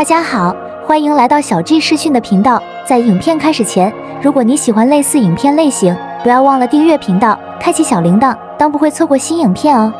大家好，欢迎来到小 G 视讯的频道。在影片开始前，如果你喜欢类似影片类型，不要忘了订阅频道，开启小铃铛，当不会错过新影片哦。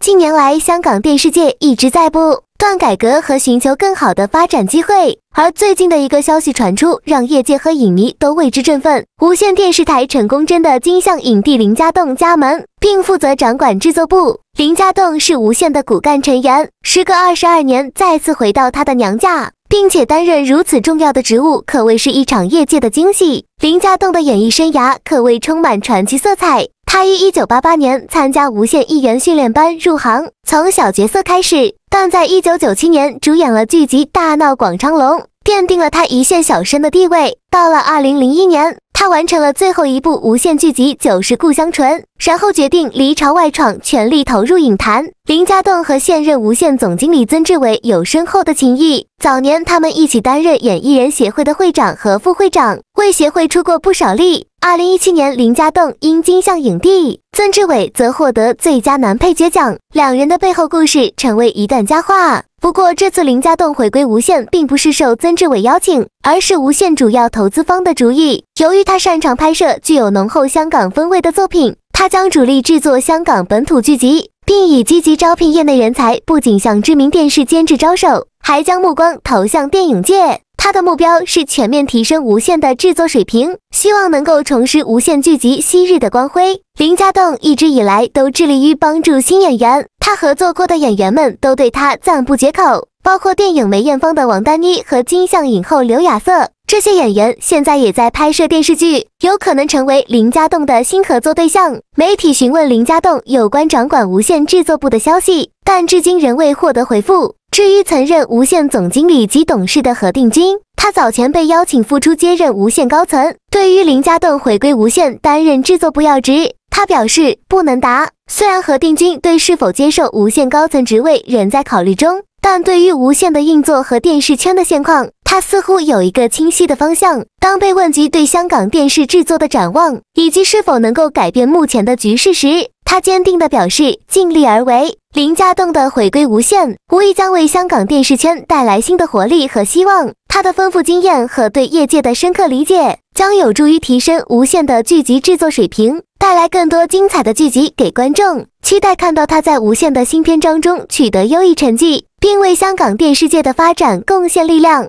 近年来，香港电视界一直在播。断改革和寻求更好的发展机会。而最近的一个消息传出，让业界和影迷都为之振奋。无线电视台成功真的金像影帝林家栋加盟，并负责掌管制作部。林家栋是无线的骨干成员，时隔二十二年再次回到他的娘家，并且担任如此重要的职务，可谓是一场业界的惊喜。林家栋的演艺生涯可谓充满传奇色彩。他于一九八八年参加无线艺员训练班入行，从小角色开始，但在一九九七年主演了剧集《大闹广昌隆》，奠定了他一线小生的地位。到了二零零一年，他完成了最后一部无线剧集《九十故乡醇》，然后决定离巢外闯，全力投入影坛。林家栋和现任无线总经理曾志伟有深厚的情谊，早年他们一起担任演艺人协会的会长和副会长，为协会出过不少力。二零一七年，林家栋因金像影帝，曾志伟则获得最佳男配角奖。两人的背后故事成为一段佳话。不过，这次林家栋回归无线，并不是受曾志伟邀请，而是无线主要投资方的主意。由于他擅长拍摄具有浓厚香港风味的作品，他将主力制作香港本土剧集，并以积极招聘业内人才，不仅向知名电视监制招手，还将目光投向电影界。他的目标是全面提升无线的制作水平，希望能够重拾无线剧集昔日的光辉。林家栋一直以来都致力于帮助新演员，他合作过的演员们都对他赞不绝口，包括电影梅艳芳的王丹妮和金像影后刘雅瑟。这些演员现在也在拍摄电视剧，有可能成为林家栋的新合作对象。媒体询问林家栋有关掌管无线制作部的消息。但至今仍未获得回复。至于曾任无线总经理及董事的何定军，他早前被邀请复出接任无线高层。对于林家栋回归无线担任制作部要职，他表示不能答。虽然何定军对是否接受无线高层职位仍在考虑中，但对于无线的运作和电视圈的现况，他似乎有一个清晰的方向。当被问及对香港电视制作的展望以及是否能够改变目前的局势时，他坚定的表示，尽力而为。林家栋的回归无限，无疑将为香港电视圈带来新的活力和希望。他的丰富经验和对业界的深刻理解，将有助于提升无限的剧集制作水平，带来更多精彩的剧集给观众。期待看到他在无限的新篇章中取得优异成绩，并为香港电视界的发展贡献力量。